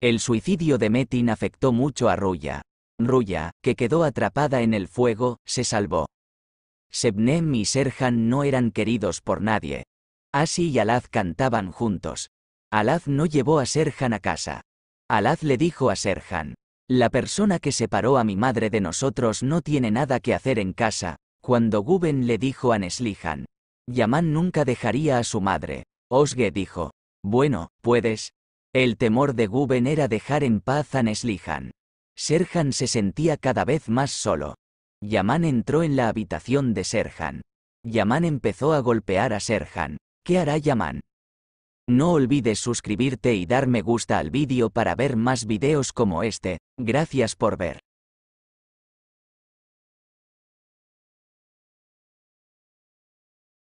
El suicidio de Metin afectó mucho a Ruya. Ruya, que quedó atrapada en el fuego, se salvó. Sebnem y Serhan no eran queridos por nadie. Asi y Alaz cantaban juntos. Alaz no llevó a Serhan a casa. Alaz le dijo a Serhan, la persona que separó a mi madre de nosotros no tiene nada que hacer en casa, cuando Guben le dijo a Neslihan, Yaman nunca dejaría a su madre. Osge dijo, bueno, puedes, el temor de Guben era dejar en paz a Neslihan. Serhan se sentía cada vez más solo. Yaman entró en la habitación de Serhan. Yaman empezó a golpear a Serhan. ¿Qué hará Yaman? No olvides suscribirte y dar me gusta al vídeo para ver más videos como este, gracias por ver.